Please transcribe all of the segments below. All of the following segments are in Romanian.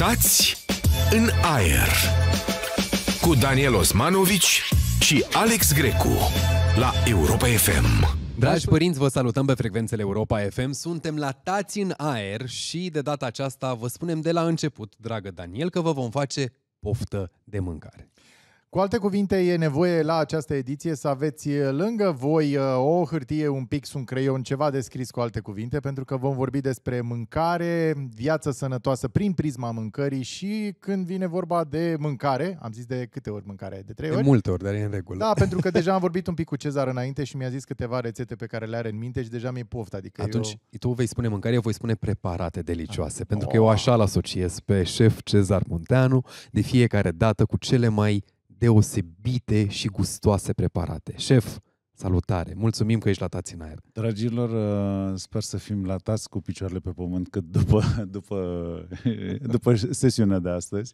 Conectați în aer cu Daniel Osmanovici și Alex Grecu la Europa FM. Dragi părinți, vă salutăm pe frecvențele Europa FM. Suntem la Tați în aer și de data aceasta vă spunem de la început, dragă Daniel, că vă vom face poftă de mâncare. Cu alte cuvinte, e nevoie la această ediție să aveți lângă voi o hârtie, un pix, un creion, ceva de scris cu alte cuvinte, pentru că vom vorbi despre mâncare, viață sănătoasă prin prisma mâncării și când vine vorba de mâncare, am zis de câte ori mâncare, de trei ori? De multe ori, dar e în regulă. Da, pentru că deja am vorbit un pic cu Cezar înainte și mi-a zis câteva rețete pe care le are în minte și deja mi-e poftă. Adică Atunci eu... tu vei spune mâncare, eu voi spune preparate delicioase, ah. pentru că eu așa-l asociez pe șef Cezar Munteanu de fiecare dată cu cele mai deosebite și gustoase preparate. Șef, Salutare! Mulțumim că ești la Tați în aer. Dragilor, uh, sper să fim latați cu picioarele pe pământ cât după, după, după sesiunea de astăzi.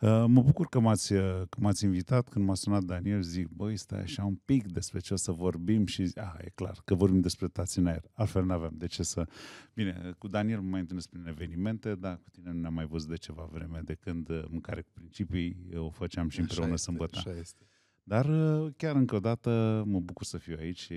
Uh, mă bucur că m-ați, uh, că m-ați invitat. Când m-a sunat Daniel, zic, băi, stai așa un pic despre ce o să vorbim și zic, ah, e clar, că vorbim despre Tați în aer. Altfel nu aveam de ce să... Bine, cu Daniel mă mai întâlnesc prin evenimente, dar cu tine nu ne-am mai văzut de ceva vreme de când mâncare cu principii o făceam și împreună este, sâmbătă. Așa este. Dar uh, chiar încă o dată mă bucur să fiu aici și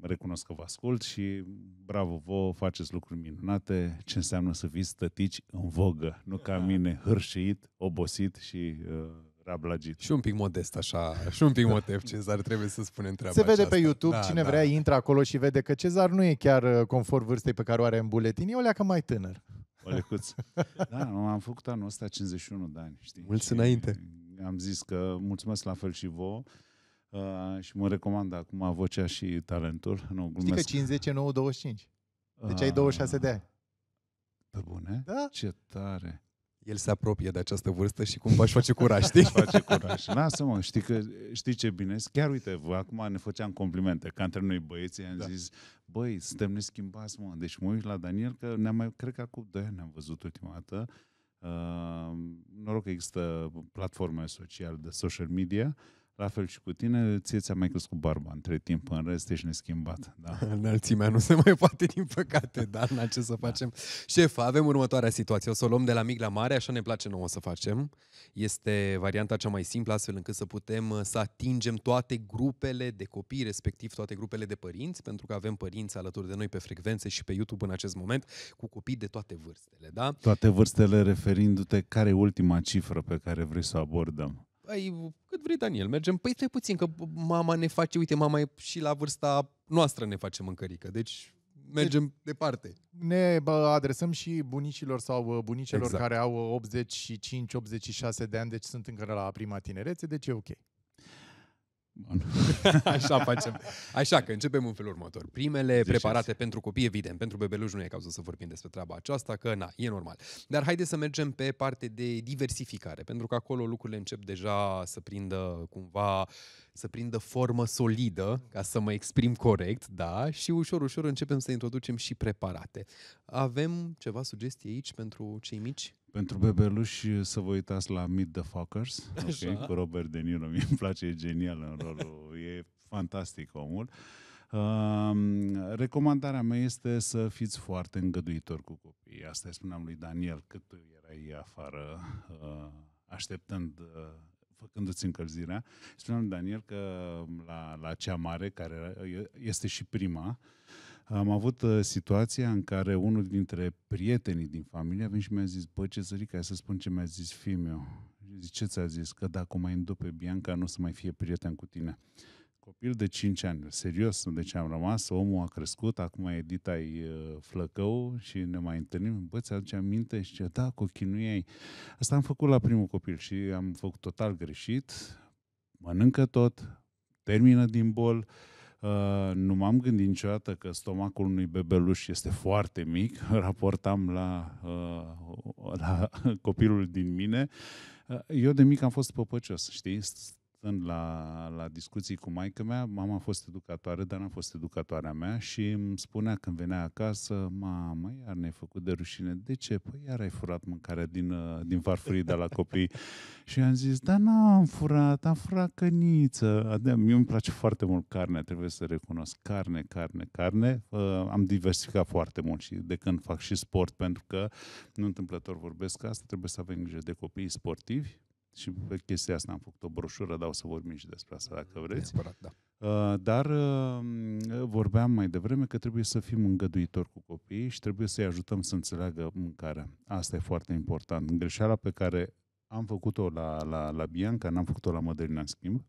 recunosc că vă ascult și bravo vă faceți lucruri minunate, ce înseamnă să fii stătici în vogă, nu ca ah. mine hârșit, obosit și uh, rablagit. Și un pic modest așa, și un pic motiv Cezar, trebuie să spunem treaba Se vede aceasta. pe YouTube, da, cine da. vrea intră acolo și vede că Cezar nu e chiar uh, conform vârstei pe care o are în buletin, e o leacă mai tânăr. lecuță. Da, am făcut anul ăsta 51 de ani, știi? Mulți și... înainte am zis că mulțumesc la fel și vouă. Uh, și mă recomand acum vocea și talentul. Nu, glumesc. Știi că 50 e 9, 25. Deci ai 26 ah. de ani. Pe bune? Da. Ce tare. El se apropie de această vârstă și cumva își face curaj, știi? face curaj. Lasă-mă, știi, că, știi ce bine? Chiar uite, vă. acum ne făceam complimente, că între noi băieții am da. zis, băi, suntem neschimbați, mă. Deci mă uit la Daniel, că ne-am mai, cred că acum doi ani ne-am văzut ultima dată, Uh, noroc că există platforme sociale de social media la fel și cu tine, ție ți-a mai crescut barba între timp, în rest ești neschimbat. Da. Înălțimea nu se mai poate, din păcate, dar n ce să da. facem. Șef, avem următoarea situație, o să o luăm de la mic la mare, așa ne place nouă să facem. Este varianta cea mai simplă, astfel încât să putem uh, să atingem toate grupele de copii, respectiv toate grupele de părinți, pentru că avem părinți alături de noi pe frecvențe și pe YouTube în acest moment, cu copii de toate vârstele, da? Toate vârstele referindu-te care e ultima cifră pe care vrei să o abordăm ai, păi, cât vrei, Daniel, mergem. Păi stai puțin, că mama ne face, uite, mama e și la vârsta noastră ne face mâncărică, deci mergem de, departe. Ne adresăm și bunicilor sau bunicelor exact. care au 85-86 de ani, deci sunt încă la prima tinerețe, deci e ok. Așa facem. Așa că începem în felul următor. Primele Zici deci preparate pentru copii, evident, pentru bebeluș nu e cauză să vorbim despre treaba aceasta, că na, e normal. Dar haideți să mergem pe parte de diversificare, pentru că acolo lucrurile încep deja să prindă cumva să prindă formă solidă, ca să mă exprim corect, da, și ușor, ușor începem să introducem și preparate. Avem ceva sugestii aici pentru cei mici? Pentru bebeluși eh, să vă uitați la Meet the Fuckers, okay, cu Robert De Niro. mi e place, e genial în rolul, e fantastic omul. Uh, recomandarea mea este să fiți foarte îngăduitori cu copiii. Asta îi spuneam lui Daniel, cât erai afară uh, așteptând uh, făcându-ți încălzirea. Spuneam lui Daniel că la, la cea mare, care este și prima, uh, am avut uh, situația în care unul dintre prietenii din familie a venit și mi-a zis, bă, ce ca să spun ce mi-a zis fimiu. Zic, ce ți-a zis? Că dacă mai îndup pe Bianca, nu o să mai fie prieten cu tine. Copil de 5 ani, serios, De deci am rămas, omul a crescut, acum e edita e uh, flăcău și ne mai întâlnim. Bă, ți-aduce aminte? Și zice, da, cu chinuiei. Asta am făcut la primul copil și am făcut total greșit, mănâncă tot, termină din bol, uh, Uh, nu m-am gândit niciodată că stomacul unui bebeluș este foarte mic, raportam la, uh, la copilul din mine. Uh, eu de mic am fost păpăcios, știi? stând la, la discuții cu maica mea, mama a fost educatoare, dar n-a fost educatoarea mea și îmi spunea când venea acasă, mamă, iar ne-ai făcut de rușine. De ce? Păi iar ai furat mâncarea din, uh, din farfurii de la copii. și am zis, da, n-am furat, am furat căniță. Mie îmi place foarte mult carne, trebuie să recunosc. Carne, carne, carne. Uh, am diversificat foarte mult și de când fac și sport, pentru că nu întâmplător vorbesc asta, trebuie să avem grijă de copiii sportivi, și pe chestia asta am făcut o broșură, dar o să vorbim și despre asta dacă vreți. Neapărat, da. Uh, dar uh, vorbeam mai devreme că trebuie să fim îngăduitori cu copiii și trebuie să-i ajutăm să înțeleagă mâncarea. Asta e foarte important. Greșeala pe care am făcut-o la, la, la Bianca, n-am făcut-o la Mădălina, în schimb,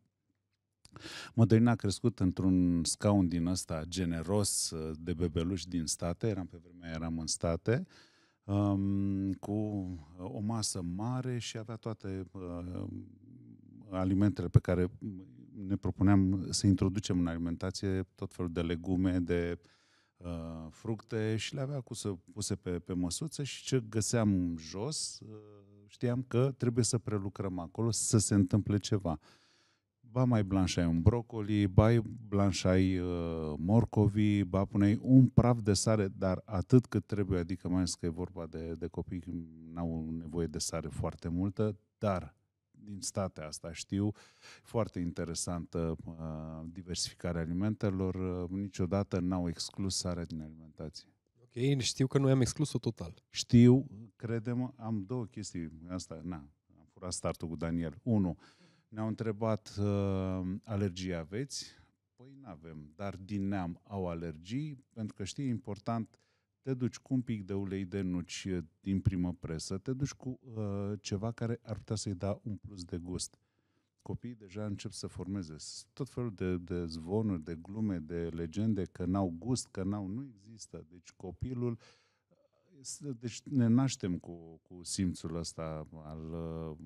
Mădălina a crescut într-un scaun din ăsta generos uh, de bebeluși din state, eram pe vremea eram în state, uh, um, cu uh, o masă mare și avea toate uh, alimentele pe care ne propuneam să introducem în alimentație, tot felul de legume, de uh, fructe și le avea cu puse pe, pe măsuță și ce găseam jos, uh, știam că trebuie să prelucrăm acolo, să se întâmple ceva ba mai blanșai un brocoli, ba blanșai uh, morcovii, ba punei un praf de sare, dar atât cât trebuie, adică mai ales că e vorba de, de copii, n-au nevoie de sare foarte multă, dar din statea asta știu, foarte interesantă uh, diversificarea alimentelor, uh, niciodată n-au exclus sarea din alimentație. Ok, știu că noi am exclus-o total. Știu, credem, am două chestii, asta, na, am furat startul cu Daniel. Unu, uh, ne-au întrebat uh, alergii aveți? Păi nu avem, dar din neam au alergii, pentru că știi, important, te duci cu un pic de ulei de nuci din primă presă, te duci cu uh, ceva care ar putea să-i da un plus de gust. Copiii deja încep să formeze tot felul de, de zvonuri, de glume, de legende, că n-au gust, că n-au, nu există. Deci copilul deci ne naștem cu, cu simțul ăsta al uh,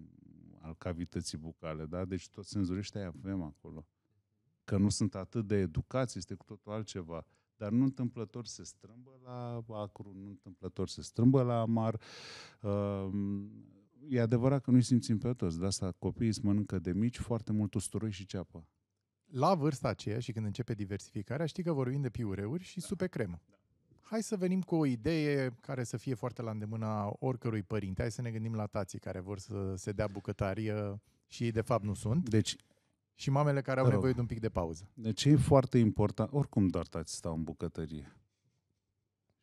al cavității bucale, da? Deci tot senzorii ăștia avem acolo. Că nu sunt atât de educați, este cu totul altceva. Dar nu întâmplător se strâmbă la acru, nu întâmplător se strâmbă la amar. e adevărat că nu-i simțim pe toți, de asta copiii îți mănâncă de mici foarte mult usturoi și ceapă. La vârsta aceea și când începe diversificarea, știi că vorbim de piureuri și da. supe cremă. Da hai să venim cu o idee care să fie foarte la îndemâna oricărui părinte. Hai să ne gândim la tații care vor să se dea bucătarie și ei de fapt nu sunt. Deci, și mamele care au rău. nevoie de un pic de pauză. Deci e foarte important. Oricum doar tații stau în bucătărie.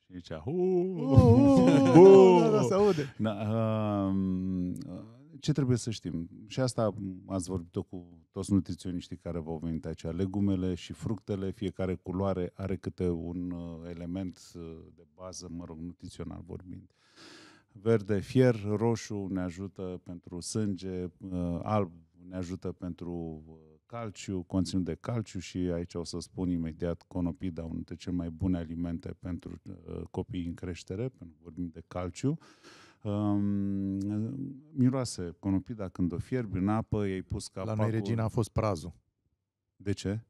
Și aici, uh, uh, uh, uh, uh, um, ce trebuie să știm? Și asta ați vorbit-o cu toți nutriționiștii care v-au venit aici. Legumele și fructele, fiecare culoare are câte un uh, element uh, de bază, mă rog, nutrițional vorbind. Verde, fier, roșu ne ajută pentru sânge, uh, alb ne ajută pentru calciu, conținut de calciu și aici o să spun imediat conopida, unul dintre cele mai bune alimente pentru copii în creștere, pentru că vorbim de calciu. Um, miroase conopida când o fierbi în apă, ei pus capacul... La noi regina a fost prazul. De ce?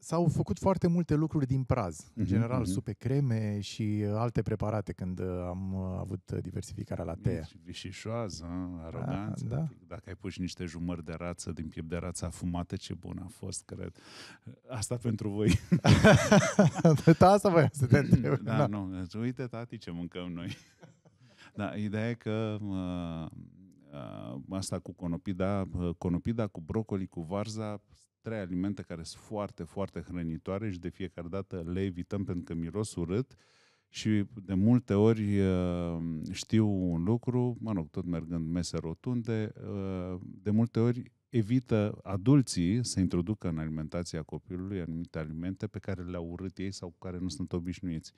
S-au făcut foarte multe lucruri din praz, în mhm, general mm-hmm. supe creme și uh, alte preparate când uh, am uh, avut diversificarea la tea. și vișișoază, aroganță. Da, da. Dacă ai pus niște jumări de rață din piept de rață afumată, ce bun a fost, cred. Asta pentru voi. da, asta voiam să te întreb. Da, da. nu. Deci, uite, tati, ce mâncăm noi. Da, ideea e că asta cu conopida, conopida cu brocoli, cu varza, trei alimente care sunt foarte, foarte hrănitoare și de fiecare dată le evităm pentru că miros urât și de multe ori știu un lucru, mă rog, tot mergând mese rotunde, de multe ori evită adulții să introducă în alimentația copilului anumite alimente pe care le-au urât ei sau cu care nu sunt obișnuiți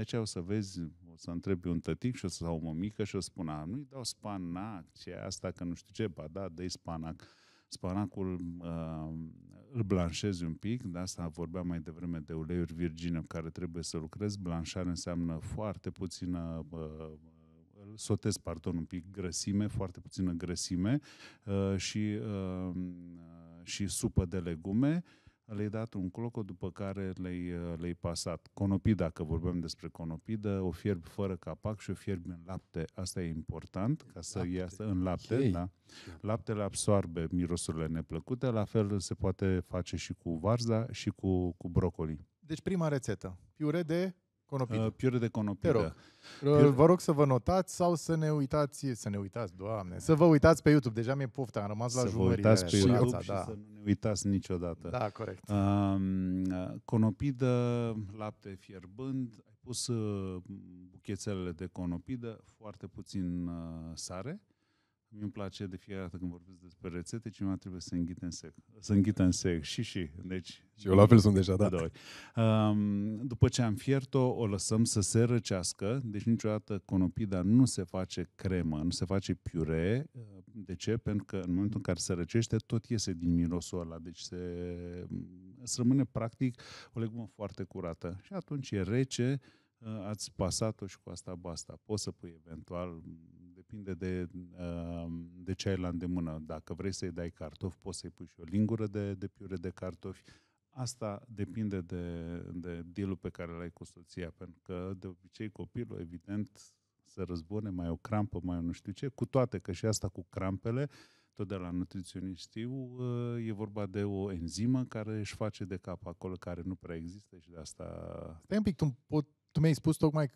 aceea o să vezi, o să întrebi un tătic și o să, sau o mămică și o spună nu-i dau spanac, ce e asta, că nu știu ce, ba da, dă spanac. Spanacul uh, îl blanșezi un pic, de asta vorbeam mai devreme de uleiuri virgine care trebuie să lucrezi. Blanșare înseamnă foarte puțină uh, sotez, pardon, un pic grăsime, foarte puțină grăsime uh, și, uh, uh și supă de legume le-ai dat un clocot după care le-ai, le pasat. Conopida, dacă vorbim despre conopidă, o fierb fără capac și o fierb în lapte. Asta e important, ca să lapte. iasă în lapte. Okay. Da? Laptele absorbe mirosurile neplăcute, la fel se poate face și cu varza și cu, cu brocoli. Deci prima rețetă, piure de Conopidă. Uh, piure de conopidă. Te rog. Uh, piure... Vă rog să vă notați sau să ne uitați, să ne uitați, doamne, să vă uitați pe YouTube. Deja mi-e pofta, am rămas la jumările. Să vă uitați pe YouTube rața, și da. să nu ne uitați niciodată. Da, corect. Uh, conopidă, lapte fierbând, ai pus uh, buchețelele de conopidă, foarte puțin uh, sare mi îmi place de fiecare dată când vorbesc despre rețete, cineva trebuie să înghită în sec. Să înghită în sec și și. Deci, și eu la fel sunt deja, da. De Um, după ce am fiert-o, o lăsăm să se răcească. Deci niciodată conopida nu se face cremă, nu se face piure. Uh, de ce? Pentru că în momentul în care se răcește, tot iese din mirosul ăla. Deci se, se rămâne practic o legumă foarte curată. Și atunci e rece, uh, ați pasat-o și cu asta basta. Poți să pui eventual depinde de, uh, de ce ai la îndemână. Dacă vrei să-i dai cartofi, poți să-i pui și o lingură de, de piure de cartofi. Asta depinde de, de dealul pe care l-ai cu soția, pentru că de obicei copilul, evident, se răzbune, mai o crampă, mai o nu știu ce, cu toate că și asta cu crampele, tot de la nutriționiști știu, uh, e vorba de o enzimă care își face de cap acolo, care nu prea există și de asta... Stai un pic, tu, tu mi-ai spus tocmai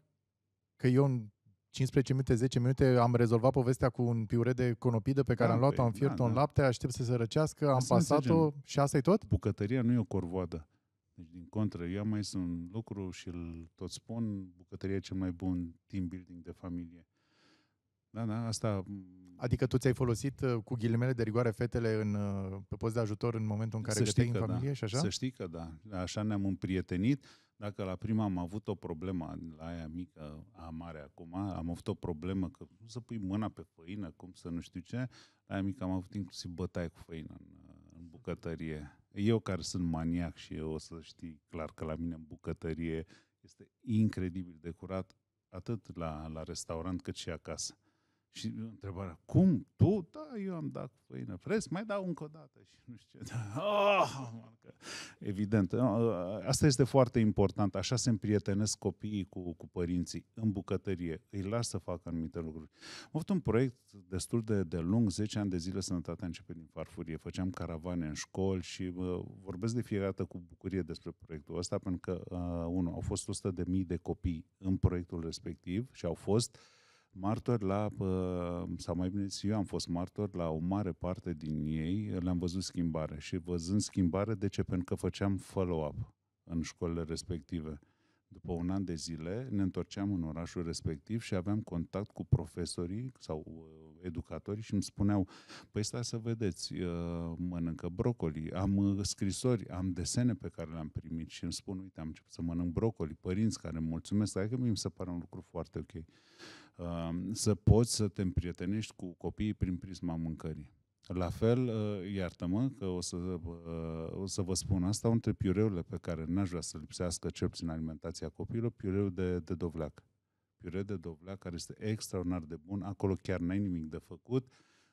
că eu 15 minute, 10 minute, am rezolvat povestea cu un piure de conopidă pe care da, am luat-o, păi, am fiert-o da, în da. lapte, aștept să se răcească, am pasat-o și asta e tot? Bucătăria nu e o corvoadă. Deci, din contră, eu am mai sunt un lucru și îl tot spun, bucătăria e cel mai bun team building de familie. Da, da, asta... Mm, adică tu ți-ai folosit uh, cu ghilimele de rigoare fetele în, uh, pe post de ajutor în momentul în care să știi că în da. familie da. și așa? Să știi că da. Așa ne-am împrietenit. Dacă la prima am avut o problemă, la aia mică, a mare acum, am avut o problemă că cum să pui mâna pe făină, cum să nu știu ce, la aia mică am avut inclusiv bătaie cu făină în, în bucătărie. Eu care sunt maniac și eu o să știi clar că la mine în bucătărie este incredibil de curat, atât la, la restaurant cât și acasă. Și întrebarea, cum? Tu? Da, eu am dat făină. fresc, Mai dau încă o dată. Și nu știu ce. Da. Oh, Evident. Ah, asta este foarte important. Așa se împrietenesc copiii cu, cu părinții în bucătărie. Îi las să facă anumite lucruri. Am avut un proiect destul de, de lung, 10 ani de zile, sănătatea începe din farfurie. Făceam caravane în școli și uh, vorbesc de fiecare dată cu bucurie despre proiectul ăsta, pentru că, uh, unul, au fost 100.000 de mii de copii în proiectul respectiv și au fost uh, martor la, sau mai bine zis, eu am fost martor la o mare parte din ei, le-am văzut schimbare și văzând schimbare, de ce? Pentru că făceam follow-up în școlile respective. După un an de zile ne întorceam în orașul respectiv și aveam contact cu profesorii sau uh, educatorii și îmi spuneau, păi stai să vedeți, uh, mănâncă brocoli, am uh, scrisori, am desene pe care le-am primit și îmi spun, uite, am început să mănânc brocoli, părinți care îmi mulțumesc, că mi se pare un lucru foarte ok să poți să te împrietenești cu copiii prin prisma mâncării. La fel, ă, iartă-mă că o să, ă, o să vă spun asta, între piureurile pe care n-aș vrea să lipsească cel puțin alimentația copiilor, piureul de, de dovleac. Piure de dovleac care este extraordinar de bun, acolo chiar n-ai nimic de făcut,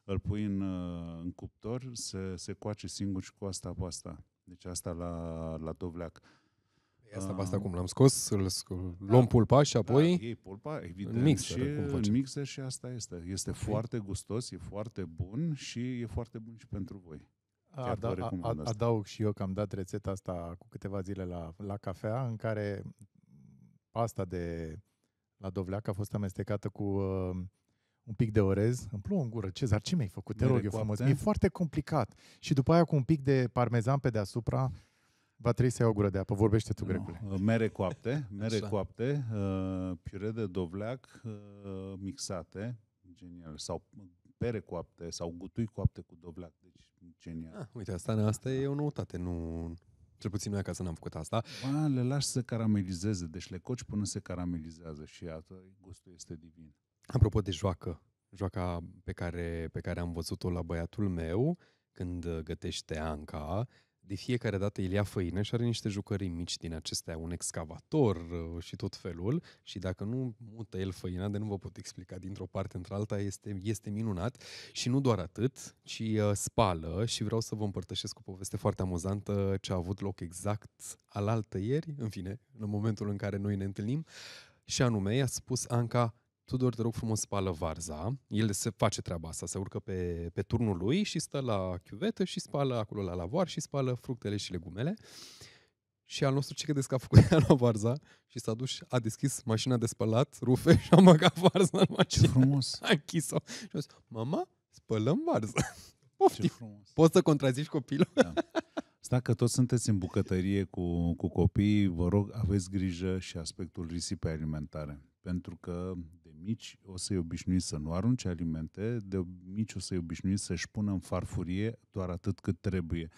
îl pui în, ă, în cuptor, se, se coace singur și cu asta asta. Deci asta la, la dovleac. Asta asta cum l-am scos, îl, da. luăm da, pulpa și da, apoi... Da, iei pulpa, evident, în mixer, și cum în mixer și asta este. Este okay. foarte gustos, e foarte bun și e foarte bun și pentru voi. Ada, a, da, adaug și eu că am dat rețeta asta cu câteva zile la, la cafea, în care pasta de la dovleac a fost amestecată cu uh, un pic de orez, îmi plouă în gură, Cezar, ce mi-ai făcut? Te rog eu frumos, e foarte complicat. Și după aia cu un pic de parmezan pe deasupra, Va trebui să iau o gură de apă. Vorbește tu, Grecule. No. Uh, mere coapte, mere Așa. coapte, uh, piure de dovleac uh, mixate, genial, sau pere coapte, sau gutui coapte cu dovleac, deci genial. Ah, uite, asta, asta e o noutate, nu... Cel puțin noi acasă n-am făcut asta. Ba, le lași să caramelizeze, deci le coci până se caramelizează și iată, gustul este divin. Apropo de joacă, joaca pe care, pe care am văzut-o la băiatul meu, când gătește Anca, de fiecare dată el ia făină și are niște jucării mici din acestea, un excavator uh, și tot felul și dacă nu mută el făina, de nu vă pot explica dintr-o parte într-alta, este, este minunat și nu doar atât, ci uh, spală și vreau să vă împărtășesc o poveste foarte amuzantă ce a avut loc exact alaltă ieri, în fine, în momentul în care noi ne întâlnim și anume i-a spus Anca Tudor, te rog frumos, spală varza. El se face treaba asta, se urcă pe, pe turnul lui și stă la chiuvetă și spală acolo la lavoar și spală fructele și legumele. Și al nostru ce credeți că a făcut ea la varza? Și s-a dus, a deschis mașina de spălat, rufe și a băgat varza în mașină. Ce frumos! A închis-o. Și a zis, mama, spălăm varza. Poftim. Ce frumos! Poți să contrazici copilul? Da. Dacă toți sunteți în bucătărie cu, cu copii, vă rog, aveți grijă și aspectul risipei alimentare. Pentru că mici o să-i obișnuiți să nu arunce alimente, de mici o să-i obișnuiți să-și pună în farfurie doar atât cât trebuie.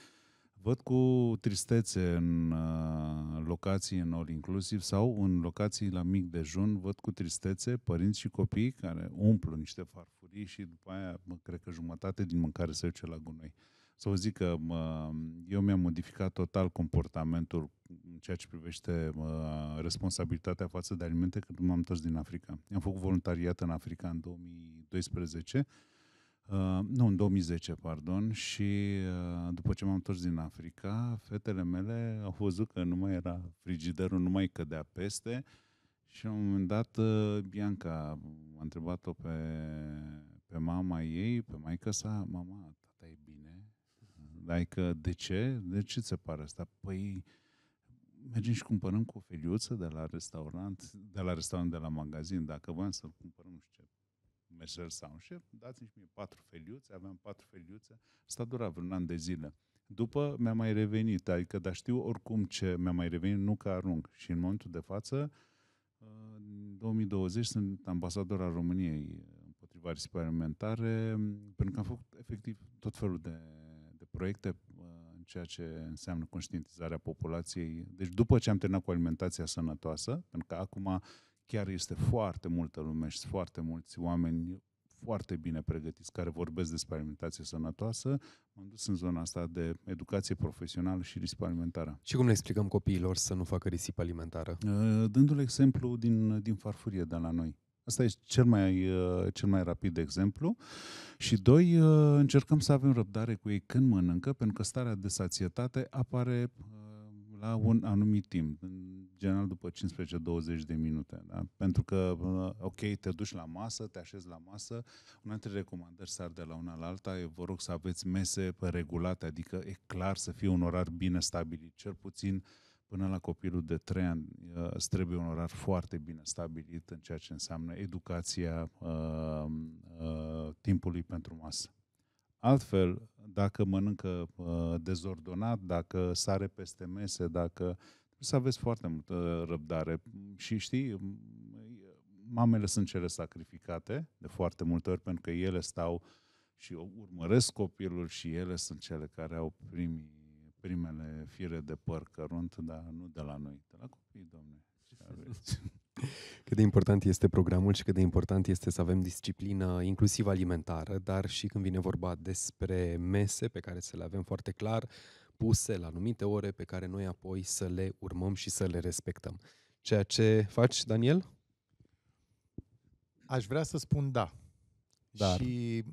Văd cu tristețe în uh, locații în all inclusiv sau în locații la mic dejun, văd cu tristețe părinți și copii care umplu niște farfurii și după aia cred că jumătate din mâncare se duce la gunoi. Uh, să o zic că mă, eu mi-am modificat total comportamentul în ceea ce privește mă, responsabilitatea față de alimente când m-am întors din Africa. Am făcut voluntariat în Africa în 2012, uh, nu, în 2010, pardon, și uh, după ce m-am întors din Africa, fetele mele au văzut că nu mai era frigiderul, nu mai cădea peste și la un moment dat uh, Bianca a întrebat-o pe, pe mama ei, pe maică sa, mama, Adică, de ce? De ce se pare asta? Păi, mergem și cumpărăm cu o feliuță de la restaurant, de la restaurant, de la magazin. Dacă voiam să-l cumpărăm, nu știu ce, Mercer sau un șef, dați-mi și mie patru feliuțe, aveam patru feliuțe, asta dura vreun an de zile. După mi-a mai revenit, adică, dar știu oricum ce mi-a mai revenit, nu că arunc. Și în momentul de față, în 2020 sunt ambasador al României împotriva risipării alimentare, pentru că am făcut efectiv tot felul de proiecte uh, în ceea ce înseamnă conștientizarea populației. Deci după ce am terminat cu alimentația sănătoasă, pentru că acum chiar este foarte multă lume și foarte mulți oameni foarte bine pregătiți care vorbesc despre alimentație sănătoasă, m-am dus în zona asta de educație profesională și risipă alimentară. Și cum le explicăm copiilor să nu facă risipă alimentară? Uh, dându-le exemplu din, din farfurie de la noi. Asta e cel mai, uh, cel mai rapid exemplu. Și doi, uh, încercăm să avem răbdare cu ei când mănâncă, pentru că starea de sațietate apare uh, la un anumit timp, în general după 15-20 de minute. Da? Pentru că, ok, te duci la masă, te așezi la masă, una dintre recomandări sar de la una la alta, e, vă rog să aveți mese regulate, adică e clar să fie un orar bine stabilit, cel puțin uh, până la copilul de 3 ani uh, îți trebuie un orar foarte bine stabilit în ceea ce înseamnă educația uh, uh, timpului pentru masă. Altfel, dacă mănâncă dezordonat, dacă sare peste mese, dacă să aveți foarte multă răbdare. Și știi, mamele sunt cele sacrificate de foarte multe ori pentru că ele stau și urmăresc copilul și ele sunt cele care au primii primele fire de păr cărunt, dar nu de la noi, de la copii, domne. Cât de important este programul și cât de important este să avem disciplină inclusiv alimentară, dar și când vine vorba despre mese pe care să le avem foarte clar puse la anumite ore pe care noi apoi să le urmăm și să le respectăm. Ceea ce faci, Daniel? Aș vrea să spun da. Dar... Și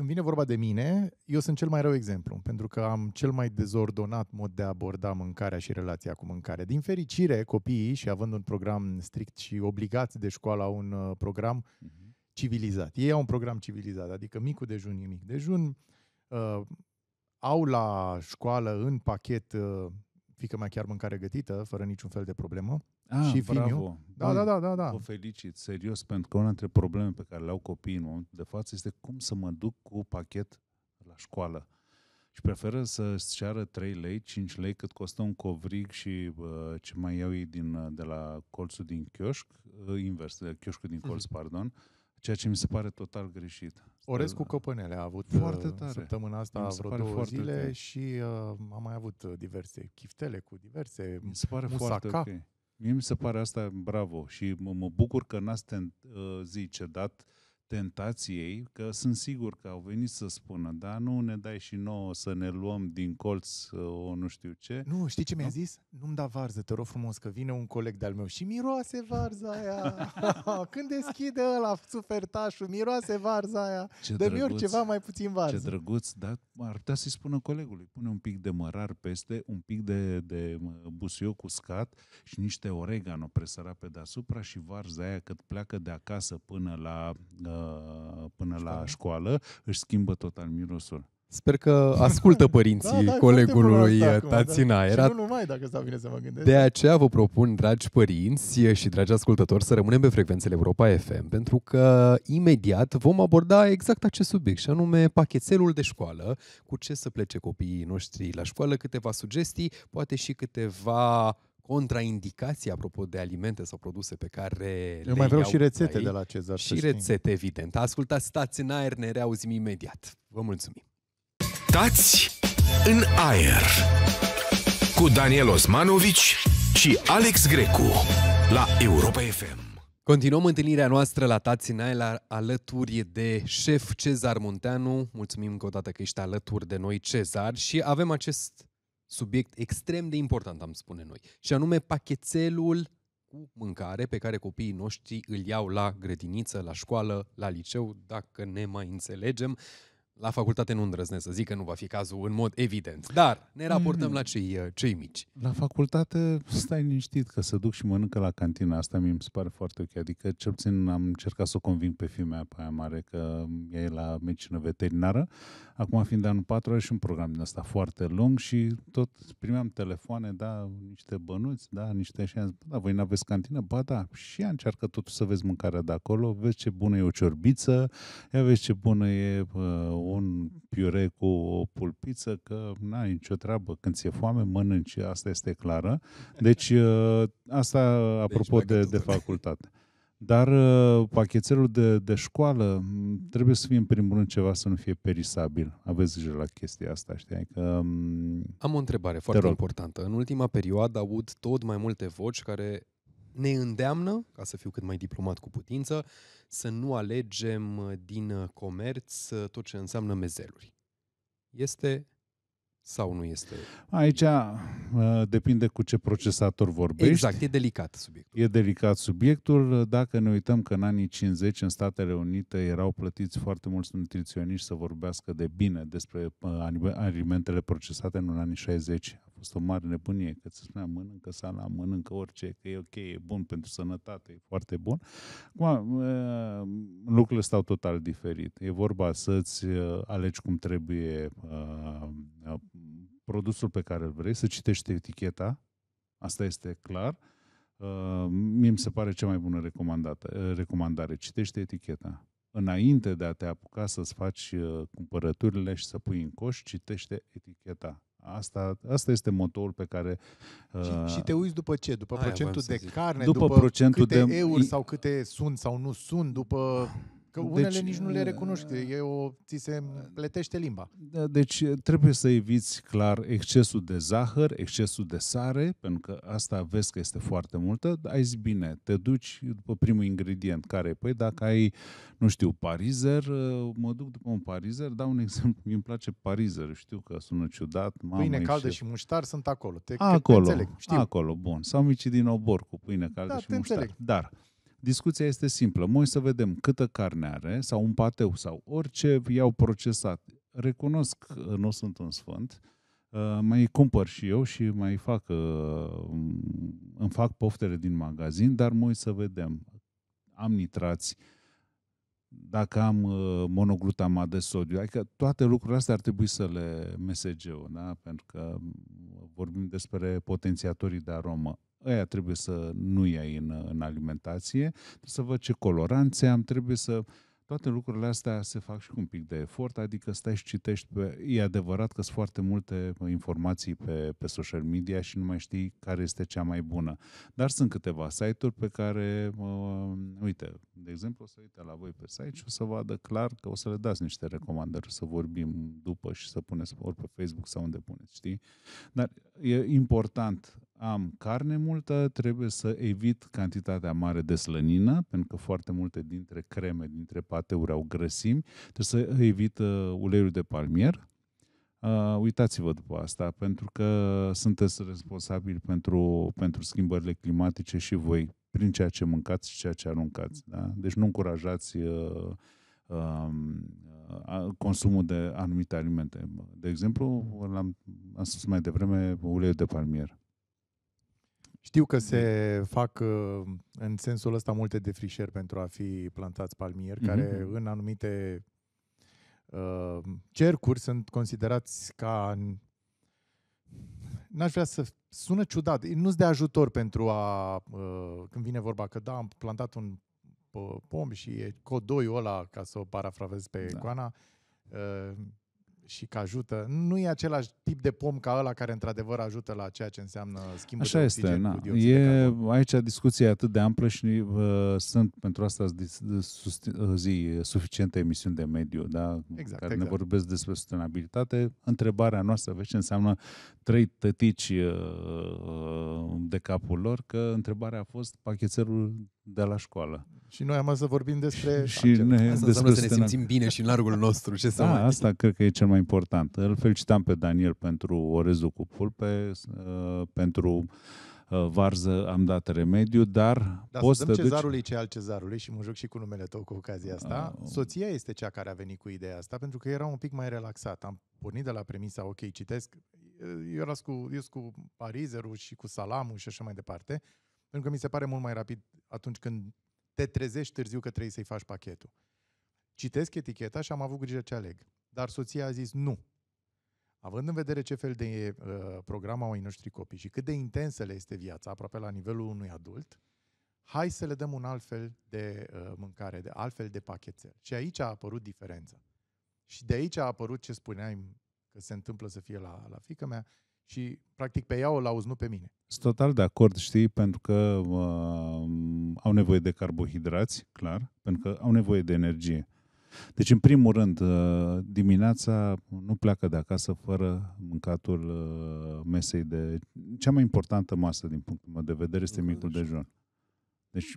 când vine vorba de mine, eu sunt cel mai rău exemplu, pentru că am cel mai dezordonat mod de a aborda mâncarea și relația cu mâncarea. Din fericire, copiii, și având un program strict și obligați de școală, au un uh, program mhm. civilizat. Ei au un program civilizat, adică micul dejun e mic dejun. Uh, au la școală în pachet, uh, fică mai chiar mâncare gătită, fără niciun fel de problemă. Ah, și bravo. eu. Da, da, da, da, da. Vă felicit, serios, pentru că una dintre probleme pe care le au copiii în momentul de față este cum să mă duc cu pachet la școală. Și preferă să-ți ceară 3 lei, 5 lei cât costă un covrig și uh, ce mai iau ei din, de la colțul din chioșc, uh, invers, de chioșcul din colț, mm-hmm. pardon, ceea ce mi se pare total greșit. Orez cu ă, căpânele a avut foarte ă, tare. săptămâna asta mi se vreo două zile tare. și uh, am mai avut diverse chiftele cu diverse Mi se pare musaca. foarte okay. Mie mi se pare asta bravo și mă, mă bucur că n-ați zi uh, tentației, că sunt sigur că au venit să spună, dar nu ne dai și nouă să ne luăm din colț uh, o nu știu ce. Nu, știi ce mi-a zis? Nu-mi da varză, te rog frumos, că vine un coleg de-al meu și miroase varza aia. Când deschide ăla sufertașul, miroase varza aia. Ce Dă-mi drăguț, ceva mai puțin varză. Ce drăguț, dar ar putea să-i spună colegului, pune un pic de mărar peste, un pic de, de uh, busuioc uscat și niște oregano presărat pe deasupra și varza aia cât pleacă de acasă până la uh, Uh, până la școală, își schimbă total mirosul. Sper că ascultă da, părinții da, da, colegului Tațina. Da. Era... Și nu numai, dacă stau bine să mă gândesc. De aceea vă propun, dragi părinți și dragi ascultători, să rămânem pe frecvențele Europa FM, pentru că imediat vom aborda exact acest subiect, și anume pachetelul de școală, cu ce să plece copiii noștri la școală, câteva sugestii, poate și câteva contraindicații apropo de alimente sau produse pe care Eu le mai vreau și rețete de la Cezar. Și rețete, evident. Ascultați, stați în aer, ne reauzim imediat. Vă mulțumim. Stați în aer cu Daniel Osmanovici și Alex Grecu la Europa FM. Continuăm întâlnirea noastră la Tați în alături de șef Cezar Munteanu. Mulțumim încă o dată că ești alături de noi, Cezar. Și avem acest subiect extrem de important, am spune noi, și anume pachetelul cu mâncare pe care copiii noștri îl iau la grădiniță, la școală, la liceu, dacă ne mai înțelegem. La facultate nu îndrăznesc să zic că nu va fi cazul în mod evident, dar ne raportăm mm. la cei, uh, cei mici. La facultate stai liniștit că să duc și mănâncă la cantina, asta mi se pare foarte ok. Adică cel puțin am încercat să o conving pe fimea pe aia mare că e la medicină veterinară, acum fiind anul 4 și un program din asta foarte lung și tot primeam telefoane, da, niște bănuți, da, niște așa. am zis, da, voi n-aveți cantină? Ba da, și ea încearcă totul să vezi mâncarea de acolo, vezi ce bună e o ciorbiță, ea vezi ce bună e uh, un piure cu o pulpiță, că n-ai nicio treabă. Când ți-e foame, mănânci. Asta este clară. Deci, ă, asta apropo deci, de, de facultate. Dar ă, pachetelul de, de școală trebuie să fie în primul rând ceva să nu fie perisabil. Aveți grijă la chestia asta, știi? Că, mm, Am o întrebare foarte rog. importantă. În ultima perioadă aud tot mai multe voci care ne îndeamnă, ca să fiu cât mai diplomat cu putință, să nu alegem uh, din uh, comerț uh, tot ce înseamnă mezeluri. Este sau nu este? Aici uh, depinde cu ce procesator vorbești. Exact, e delicat subiectul. E delicat subiectul. Dacă ne uităm că în anii 50 în Statele Unite erau plătiți foarte mulți nutriționiști să vorbească de bine despre uh, alimentele procesate în anii 60. A fost o mare nebunie, că se spunea mănâncă sala, mănâncă orice, că e ok, e bun pentru sănătate, e foarte bun. Acum, uh, lucrurile stau total diferit. E vorba să-ți alegi cum trebuie produsul pe care îl vrei, să citești eticheta, asta este clar. Uh, mie mi se pare cea mai bună recomandată, uh, recomandare. Citește eticheta. Înainte de a te apuca să-ți faci uh, cumpărăturile și să pui în coș, citește eticheta. Asta, asta este motorul pe care... Uh, și, și te uiți după ce? După procentul de zic. carne, după, după procentul câte de... euri sau câte sunt sau nu sunt, după Că unele deci, nici nu le uh, recunoști, e o, ți se pletește limba. Da, deci uh, trebuie să eviți clar excesul de zahăr, excesul de sare, pentru că asta vezi că este foarte multă. Ai zis bine, te duci după primul ingredient care, păi dacă ai, nu știu, parizer, uh, mă duc după un parizer, dau un exemplu, mi îmi place parizer, știu că sună ciudat. Mamă, pâine caldă și muștar sunt acolo, te, acolo, te înțeleg, știu. Acolo, bun. Sau mici din obor cu pâine caldă da, și muștar. Înțeleg. Dar Discuția este simplă. Noi să vedem câtă carne are sau un pateu sau orice i-au procesat. Recunosc că nu sunt un sfânt, uh, mai cumpăr și eu și mai fac, uh, îmi fac poftele din magazin, dar moi să vedem. Am nitrați, dacă am uh, monoglutamat de sodiu, adică toate lucrurile astea ar trebui să le mesegeu, da? pentru că vorbim despre potențiatorii de aromă. Aia trebuie să nu iei în, în alimentație, trebuie să văd ce coloranțe am, trebuie să... Toate lucrurile astea se fac și cu un pic de efort, adică stai și citești pe... E adevărat că sunt foarte multe informații pe, pe social media și nu mai știi care este cea mai bună. Dar sunt câteva site-uri pe care, uh, uite, de exemplu, o să uite la voi pe site și o să vadă clar că o să le dați niște recomandări, o să vorbim după și să puneți ori pe Facebook sau unde puneți, știi? Dar e important am carne multă, trebuie să evit cantitatea mare de slănină, pentru că foarte multe dintre creme, dintre pateuri au grăsimi, trebuie să evit uh, uleiul de palmier. Uh, uitați-vă după asta, pentru că sunteți responsabili pentru, pentru schimbările climatice și voi, prin ceea ce mâncați și ceea ce aruncați. Da? Deci nu încurajați uh, um, uh consumul de anumite alimente. De exemplu, l-am am spus mai devreme uleiul de palmier. Știu că mm. se fac uh, în sensul ăsta multe defrișeri pentru a fi plantați palmieri, mm-hmm. care în anumite uh, cercuri sunt considerați ca... N-aș vrea să sună ciudat, nu s de ajutor pentru a... Uh, când vine vorba că da, am plantat un uh, pom și e codoiul ăla, ca să o parafravez pe da. Coana, uh, și că ajută. Nu e același tip de pom ca ăla care într-adevăr ajută la ceea ce înseamnă schimbul Așa de este, na. Cu e, aici discuția e atât de amplă și uh, sunt pentru asta uh, zi suficiente emisiuni de mediu, da? exact, care exact. ne vorbesc despre sustenabilitate. Întrebarea noastră, vezi ce înseamnă trei tătici uh, de capul lor, că întrebarea a fost pachetelul de la școală. Și noi am să vorbim despre... Și ne, asta despre să ne simțim bine și în largul nostru. Ce să da, mai... asta cred că e cel mai important. Îl felicitam pe Daniel pentru orezul cu pulpe, uh, pentru uh, varză am dat remediu, dar Dar poți să dăm cezarului duci... ce al cezarului și mă joc și cu numele tău cu ocazia asta. Ah, oh. Soția este cea care a venit cu ideea asta pentru că era un pic mai relaxat. Am pornit de la premisa, ok, citesc, eu, cu, eu sunt cu parizerul și cu salamul și așa mai departe pentru că mi se pare mult mai rapid atunci când te trezești târziu că trebuie să-i faci pachetul. Citesc eticheta și am avut grijă ce aleg. Dar soția a zis nu. Având în vedere ce fel de uh, program au ai noștri copii și cât de intensă le este viața, aproape la nivelul unui adult, hai să le dăm un alt fel de uh, mâncare, de altfel de pachetel. Și aici a apărut diferența. Și de aici a apărut ce spuneai că se întâmplă să fie la, la fică mea, uh, și practic pe ea o lauzi, nu pe mine. Sunt total de acord, știi, pentru că uh, au nevoie de carbohidrați, clar, pentru că au nevoie de energie. Deci, în primul rând, uh, dimineața nu pleacă de acasă fără mâncatul uh, mesei de... Cea mai importantă masă, din punctul meu de vedere, este micul dejun. Deci,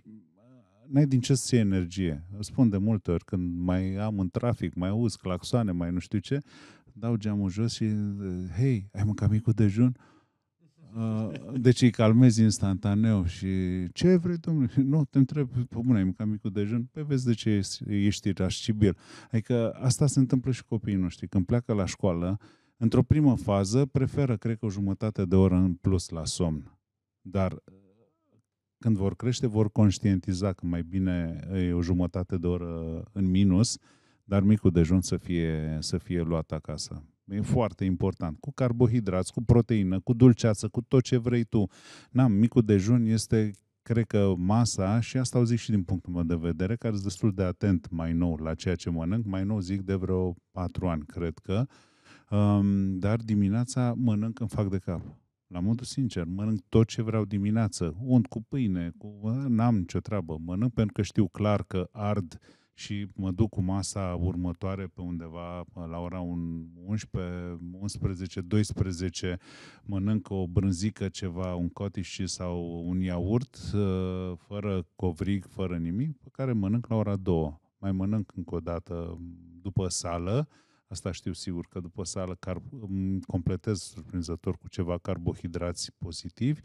n-ai din ce să energie. Îl spun de multe ori, când mai am în trafic, mai auzi claxoane, mai nu știu ce, dau geamul jos și, uh, hei, ai mâncat micul dejun? Uh, deci îi calmezi instantaneu și ce vrei, domnule? Nu, te întreb, pe păi bune, ai mâncat micul dejun? Păi vezi de ce ești irascibil. Adică asta se întâmplă și copiii noștri. Când pleacă la școală, într-o primă fază, preferă, cred că, o jumătate de oră în plus la somn. Dar uh, când vor crește, vor conștientiza că mai bine e o jumătate de oră în minus – dar micul dejun să fie, să fie luat acasă. E foarte important. Cu carbohidrați, cu proteină, cu dulceață, cu tot ce vrei tu. N-am, micul dejun este cred că masa, și asta au zis și din punctul meu de vedere, care sunt destul de atent mai nou la ceea ce mănânc, mai nou zic de vreo patru ani, cred că, um, dar dimineața mănânc în fac de cap. La modul sincer, mănânc tot ce vreau dimineață, unt cu pâine, cu... n-am nicio treabă, mănânc pentru că știu clar că ard uh, și mă duc cu masa următoare pe undeva la ora 11, 11, 12, mănânc o brânzică, ceva, un cottage sau un iaurt, uh, fără covrig, fără nimic, pe care mănânc la ora 2. Mai mănânc încă o dată după sală, Asta știu sigur că după sală car- completez surprinzător cu ceva carbohidrați pozitivi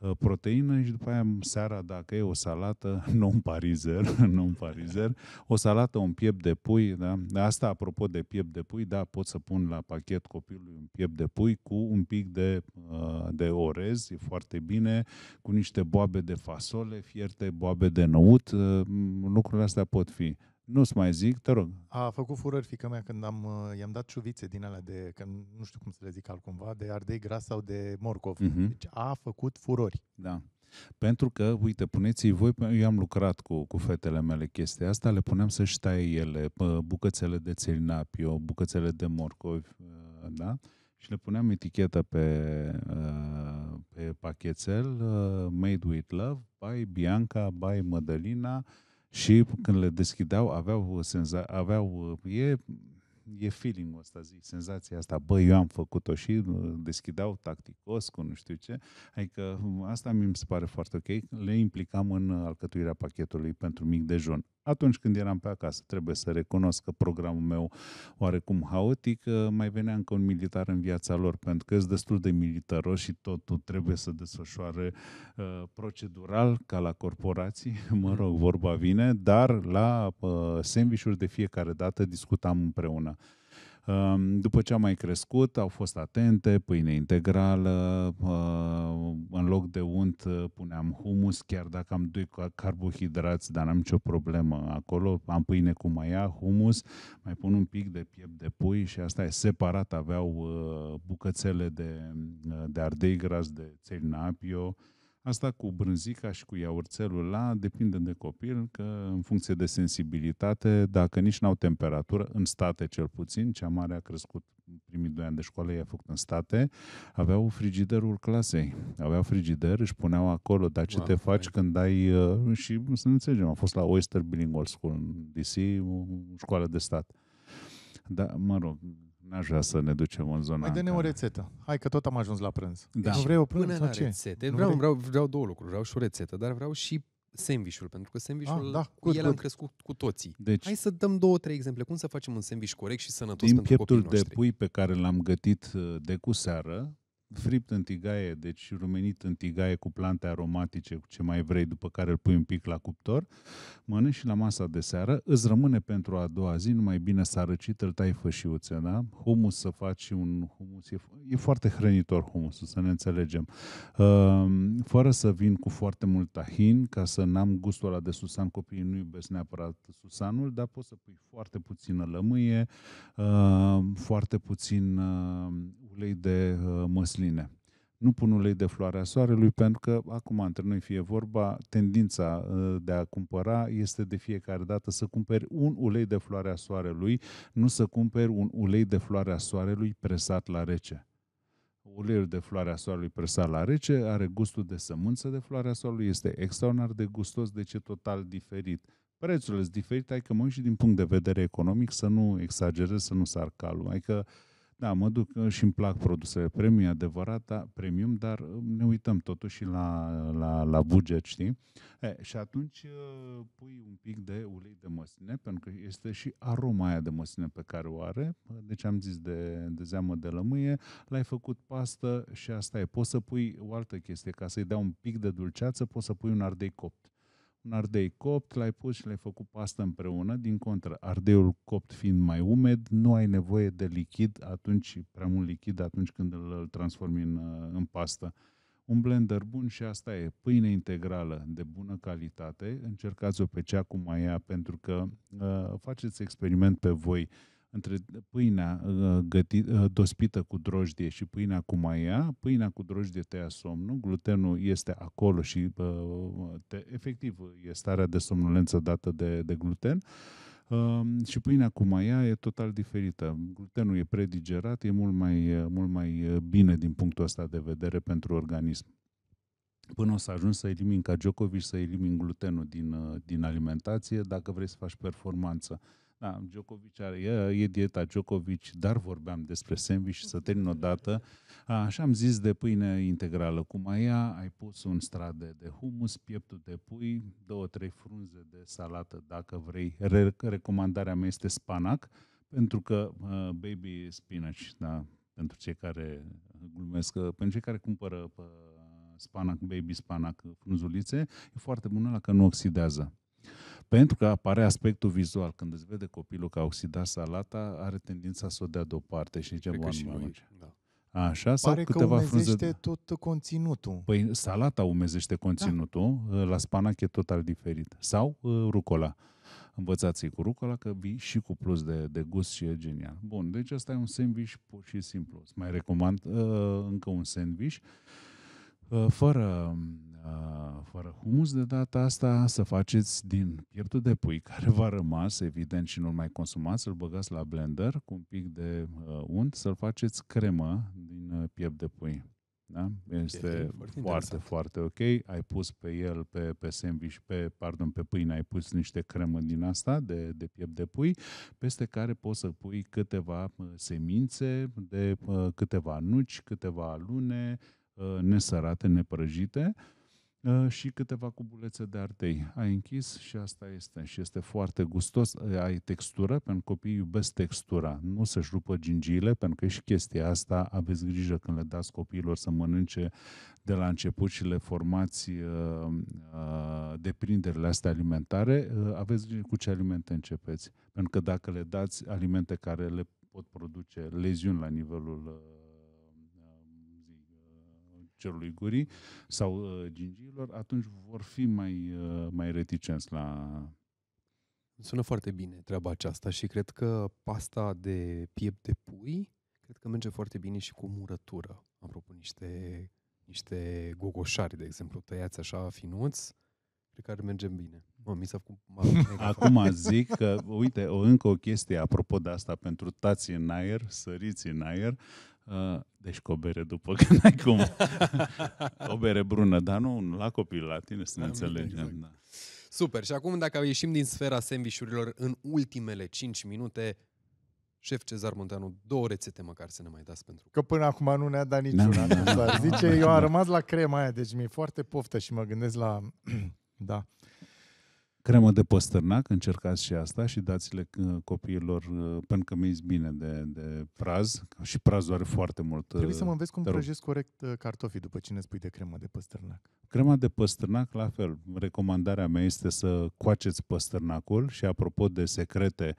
Uh, proteină și după aia seara, dacă e o salată, non-parizer, non-parizer, o salată, un piept de pui, da? Asta, apropo de piept de pui, da, pot să pun la pachet copilului un piept de pui cu un pic de, uh, de orez, e foarte bine, cu niște boabe de fasole fierte, boabe de năut, uh, lucrurile astea pot fi nu-ți mai zic, te rog. A făcut furări fica mea când am, uh, i-am dat șuvițe din alea de, că nu știu cum să le zic altcumva, de ardei gras sau de morcov. Uh-huh. Deci a făcut furori. Da. Pentru că, uite, puneți-i voi, eu am lucrat cu, cu fetele mele chestia asta, le puneam să-și taie ele bucățele de țelnapio, bucățele de morcovi, uh, da? Și le puneam eticheta pe, uh, pe pachetel, Made with Love, by Bianca, by Mădălina, și când le deschideau, aveau, uh, senza- aveau uh, e, e feeling-ul ăsta, zic, senzația asta, bă, eu am făcut-o și uh, deschideau tacticos cu nu știu ce. Adică asta mi se pare foarte ok. Le implicam în alcătuirea pachetului pentru mic dejun atunci când eram pe acasă. Trebuie să recunosc că programul meu, oarecum haotic, uh, mai venea încă un militar în viața lor, pentru că sunt destul de militaros și totul trebuie să desfășoare uh, procedural, ca la corporații, mă rog, vorba vine, dar la uh, sandvișuri de fiecare dată discutam împreună. Ehm, după ce am mai crescut, au fost atente, pâine integrală, ehm, în loc de unt eh, puneam humus, chiar dacă am doi carbohidrați, dar n-am nicio problemă acolo. Am pâine cu maia, humus, mai pun un pic de piept de pui și asta e separat. Aveau eh, bucățele de, eh, de ardei gras, de țelnapio, apio, Asta cu brânzica și cu iaurțelul la depinde de copil, că în funcție de sensibilitate, dacă nici n-au temperatură, în state cel puțin, cea mare a crescut în primii doi ani de școală, i-a făcut în state, aveau frigiderul clasei. Aveau frigider, își puneau acolo, dar ce wow, te faci hai. când ai... Uh, și să înțelegem, am fost la Oyster Bilingual School în DC, o școală de stat. Dar, mă rog, N-aș vrea să ne ducem în zona Mai păi dă-ne o rețetă. Hai că tot am ajuns la prânz. Da. Deci, vreau prânz sau ce? Rețete. Nu vreau, vreau, vreau două lucruri. Vreau și o rețetă, dar vreau și sandvișul, pentru că sandvișul, ah, da, cu el am crescut cu toții. Deci, Hai să dăm două, trei exemple. Cum să facem un sandviș corect și sănătos din pentru copiii noștri? Din pieptul de pui pe care l-am gătit uh, de cu seară, fript în tigaie, deci rumenit în tigaie cu plante aromatice, cu ce mai vrei, după care îl pui un pic la cuptor, mănânci și la masa de seară, îți rămâne pentru a doua zi, numai bine s-a răcit, îl tai fășiuțe, da? Humus să faci un humus, e, e foarte hrănitor humusul, să ne înțelegem. Ehm, fără să vin cu foarte mult tahin, ca să n-am gustul ăla de susan, copiii nu iubesc neapărat susanul, dar poți să pui foarte puțină lămâie, ehm, foarte puțin ehm, ulei de uh, măsline. Nu pun ulei de floarea soarelui pentru că, acum, între noi fie vorba, tendința uh, de a cumpăra este de fiecare dată să cumperi un ulei de floarea soarelui, nu să cumperi un ulei de floarea soarelui presat la rece. Uleiul de floarea soarelui presat la rece are gustul de sămânță de floarea soarelui, este extraordinar de gustos, de ce total diferit. Prețurile sunt diferite, că mă și din punct de vedere economic să nu exagerez, să nu sar calul. Adică uh, da, mă duc uh, și îmi plac produsele premium, e adevărat, da, premium, dar uh, ne uităm totuși la, la, la buget, știi? E, și atunci uh, pui un pic de ulei de măsline, pentru că este și aroma aia de măsline pe care o are. Deci am zis de, de zeamă de lămâie, l-ai făcut pastă și asta e. Poți să pui o altă chestie, ca să-i dea un pic de dulceață, poți să pui un ardei copt un ardei copt, l-ai pus și l-ai făcut pastă împreună, din contră, ardeiul copt fiind mai umed, nu ai nevoie de lichid atunci, prea mult lichid atunci când îl, îl transformi în, uh, în pastă. Un blender bun și asta e pâine integrală de bună calitate. Încercați-o pe cea cu maia pentru că uh, faceți experiment pe voi. Uh, între pâinea uh, gătit, uh, dospită cu drojdie și pâinea cu maia, pâinea cu drojdie te ia somnul, glutenul este acolo și uh, te, efectiv e starea de somnolență dată de, de gluten. Um, și pâinea cu maia e total diferită. Glutenul e predigerat, e mult mai, mult mai bine din punctul ăsta de vedere pentru organism până o să ajungi să elimini ca Djokovic, să elimini glutenul din, din alimentație dacă vrei să faci performanță. Da, Djokovic are, e, e dieta Djokovic, dar vorbeam despre sandwich și să termin o dată. Așa am zis de pâine integrală cu maia, ai pus un strat de, de humus, pieptul de pui, două, trei frunze de salată dacă vrei. Re- recomandarea mea este spanac, pentru că uh, baby spinach, da, pentru cei care glumesc, pentru cei care cumpără uh, spanac, baby spanac, frunzulițe, e foarte bună la că nu oxidează pentru că apare aspectul vizual. Când îți vede copilul că a oxidat salata, are tendința să o dea deoparte și zice, one mă Da. Așa, sau Pare câteva că umezește frunze... tot conținutul. Păi salata umezește da. conținutul, da. la spanac e total diferit. Sau ă, rucola. învățați cu rucola că vii și cu plus de, de gust și e genial. Bun, deci asta e un sandwich pur și simplu. Îți mai recomand uh, încă un sandwich. Uh, Ă, fără, ă, fără humus de data asta, să faceți din pieptul de pui, care va rămas, evident, și nu-l mai consumați, să-l băgați la blender cu un pic de ă, unt, să-l faceți cremă din piept de pui. Da? Este foarte, foarte, foarte ok. Ai pus pe el, pe, pe sandwich, pe, pardon, pe pâine, ai pus niște cremă din asta, de, de piept de pui, peste care poți să pui câteva semințe de uh, câteva nuci, câteva lune, uh, Uh, nesărate, nepărăjite uh, și câteva cubulețe de ardei Ai închis și asta este. Și este foarte gustos. Uh, ai textură, pentru că copiii iubesc textura. Nu să-și rupă gingiile, pentru că și chestia asta aveți grijă când le dați copiilor să mănânce de la început și le formați uh, uh, deprinderile astea alimentare. aveți grijă cu ce alimente începeți. Pentru că dacă le dați alimente care le pot produce leziuni la nivelul uh, cerului gurii sau uh, gingiilor, atunci vor fi mai, uh, mai reticenți la... Sună foarte bine treaba aceasta și cred că pasta de piept de pui cred că merge foarte bine și cu murătură. Am niște, niște gogoșari, de exemplu, tăiați așa finuți, pe care mergem bine. Mă, mi s-a făcut... Acum zic că, uite, o, încă o chestie apropo de asta, pentru tații în aer, săriți în aer, uh, deci cu o bere după, că n-ai cum. o bere brună, dar nu la copil, la tine să ne da, înțelegem. Exact. Da. Super. Și acum, dacă ieșim din sfera sandvișurilor în ultimele 5 minute, Șef Cezar Monteanu, două rețete măcar să ne mai dați pentru... Că până acum nu ne-a dat da. niciuna. Da. Zice, eu am da. rămas la crema aia, deci mi-e foarte poftă și mă gândesc la Da. Cremă de păstârnac, încercați și asta și dați-le uh, copiilor, uh, pentru că mi bine de, de praz și prazul are foarte mult. Uh, Trebuie să mă înveți cum prăjesc corect cartofii după ce ne spui de cremă de păstârnac. Crema de păstârnac, la fel. Recomandarea mea este să coaceți păstârnacul și apropo de secrete,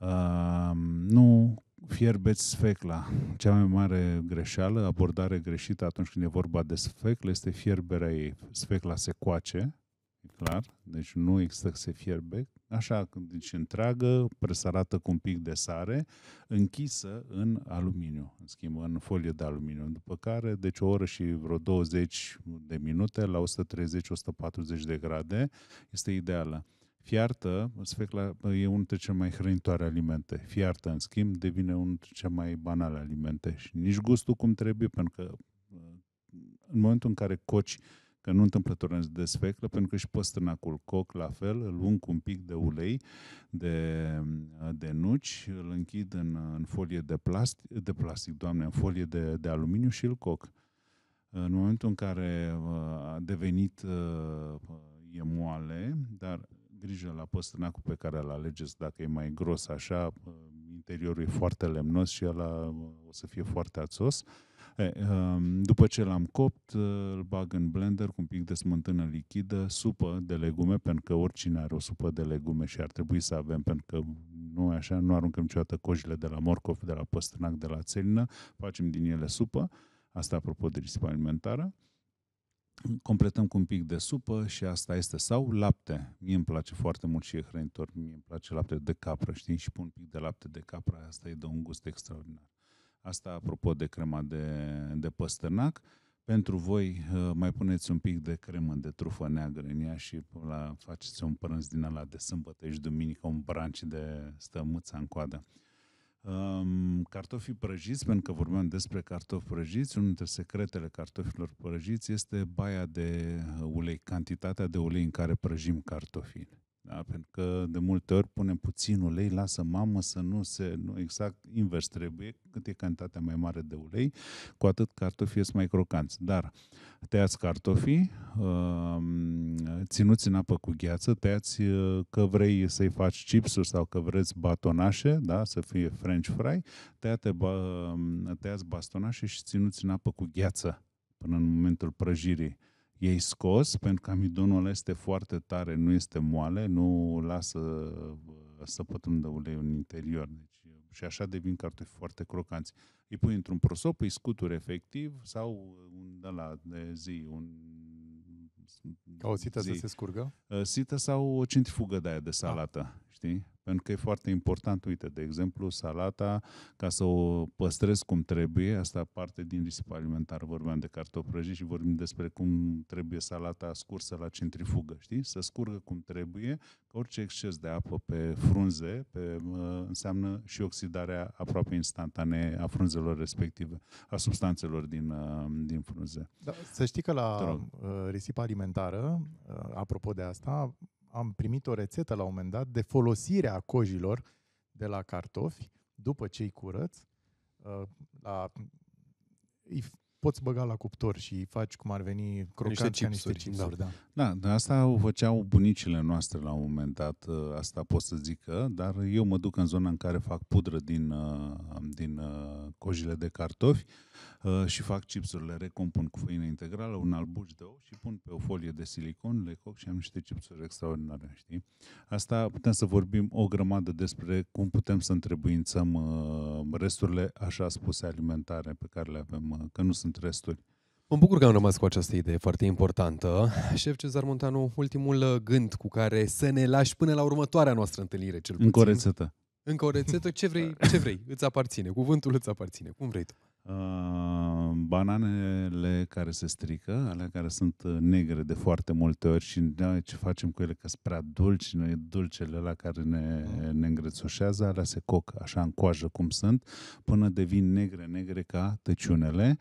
Uh, nu fierbeți sfecla. Cea mai mare greșeală, abordare greșită atunci când e vorba de sfeclă, este fierberea ei. Sfecla se coace, e clar, deci nu există să se fierbe. Așa, când deci întreagă, presărată cu un pic de sare, închisă în aluminiu, în schimb, în folie de aluminiu. După care, deci o oră și vreo 20 de minute, la 130-140 de grade, este ideală. Fiartă, sfecla, e unul dintre cele mai hrănitoare alimente. Fiartă, în schimb, devine unul dintre cele mai banale alimente și nici gustul cum trebuie, pentru că uh, în momentul în care coci, că nu întâmplător ne de pentru că și păstănacul coc la fel, îl ung cu un pic de ulei, de, uh, de nuci, îl închid în, uh, în folie de plastic, de plastic, doamne, în folie de, de aluminiu și îl coc. În momentul în care a devenit e moale, dar grijă la păstrânacul pe care îl alegeți, dacă e mai gros așa, interiorul e foarte lemnos și ăla o să fie foarte ațos. Um, după ce l-am copt, ă, îl bag în blender cu un pic de smântână lichidă, supă de legume, pentru că oricine are o supă de legume și ar trebui să avem, pentru că nu așa, nu aruncăm niciodată cojile de la morcov, de la păstrânac, de la țelină, facem din ele supă, asta apropo de risipa alimentară completăm cu un pic de supă și asta este, sau lapte. Mie îmi place foarte mult și e hrănitor, mie îmi place lapte de capră, știi, și pun un pic de lapte de capră, asta e de un gust extraordinar. Asta apropo de crema de, de păstărnac, pentru voi uh, mai puneți un pic de cremă de trufă neagră în ea și la, faceți un prânz din ala de sâmbătă și duminică, un branci de stămâța în coadă um, cartofii prăjiți, pentru că vorbeam despre cartofi prăjiți, unul dintre secretele cartofilor prăjiți este baia de ulei, cantitatea de ulei în care prăjim cartofii. Da? Pentru că de multe ori punem puțin ulei, lasă mamă să nu se... Nu, exact invers trebuie, cât e cantitatea mai mare de ulei, cu atât cartofii sunt mai crocanți. Dar tăiați cartofii, um, ținuți în apă cu gheață, tăiați uh, că vrei să-i faci chipsuri sau că vreți batonașe, da? să fie french fry, tăiate, um, tăiați bastonașe și ținuți în apă cu gheață până în momentul prăjirii ei scos, pentru că amidonul ăla este foarte tare, nu este moale, nu lasă uh, să pătrundă uleiul în interior. Deci, uh, și așa devin cartofi foarte crocanți. Îi pui într-un prosop, îi scuturi efectiv sau un de la de zi, un ca o sită să se scurgă? Uh, sită sau o centrifugă de aia de da. salată, ah. știi? Pentru că e foarte important, uite, de exemplu, salata, ca să o păstrez cum trebuie, asta parte din risipa alimentară, vorbeam de cartofi prăjiți și vorbim despre cum trebuie salata scursă la centrifugă, știi? Să scurgă cum trebuie, că orice exces de apă pe frunze pe, înseamnă și oxidarea aproape instantane a frunzelor respective, a substanțelor din, din frunze. Da, să știi că la uh, risipa alimentară, uh, apropo de asta, am primit o rețetă la un moment dat de folosirea cojilor de la cartofi după ce îi curăți. Uh, la, îi poți băga la cuptor și îi faci cum ar veni crocanți niște ca niște chipsuri. Da. da, da, asta o făceau bunicile noastre la un moment dat, uh, asta pot să zică, dar eu mă duc în zona în care fac pudră din, uh, din uh, cojile de cartofi Uh, și fac chipsurile, recompun cu făină integrală, un albuș de ou și pun pe o folie de silicon, le coc și am niște chipsuri extraordinare, știi? Asta putem să vorbim o grămadă despre cum putem să întrebuințăm uh, resturile așa spuse alimentare pe care le avem, uh, că nu sunt resturi. Mă bucur că am rămas cu această idee foarte importantă. Șef Cezar Montanu, ultimul gând cu care să ne lași până la următoarea noastră întâlnire, cel puțin. Încă o rețetă. Încă o rețetă, ce vrei, ce vrei, îți aparține, cuvântul îți aparține, cum vrei tu bananele care se strică, ale care sunt uh, negre de foarte multe ori și noi ce facem cu ele că sunt prea dulci, noi dulcele la care ne, ne îngrețoșează, alea se coc așa în coajă cum sunt, până devin negre, negre ca tăciunele.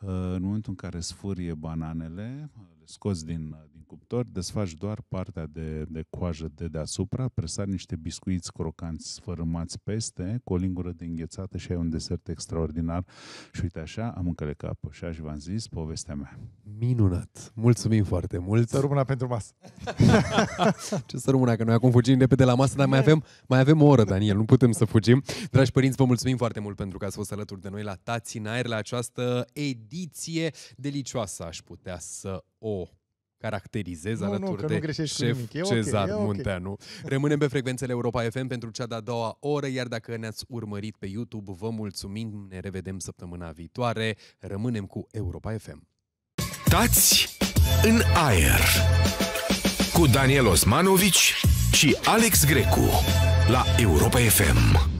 Uh, în momentul în care sfârie bananele, scoți din, din cuptor, desfaci doar partea de, de coajă de deasupra, presari niște biscuiți crocanți sfărâmați peste, cu o lingură de înghețată și ai un desert extraordinar. Și uite așa, am încălecat poșa și v-am zis povestea mea. Minunat! Mulțumim foarte mult! Să rămână pentru masă! Ce să rămână, că noi acum fugim repede la masă, dar mai avem, mai avem o oră, Daniel, nu putem să fugim. Dragi părinți, vă mulțumim foarte mult pentru că ați fost alături de noi la Tații în aer, la această ediție delicioasă, aș putea să o caracterizez nu, alături nu, de nu șef nimic. E Cezar okay, Munteanu. Rămânem pe frecvențele Europa FM pentru cea de-a doua oră, iar dacă ne-ați urmărit pe YouTube, vă mulțumim, ne revedem săptămâna viitoare. Rămânem cu Europa FM. Tați în aer cu Daniel Osmanovici și Alex Grecu la Europa FM.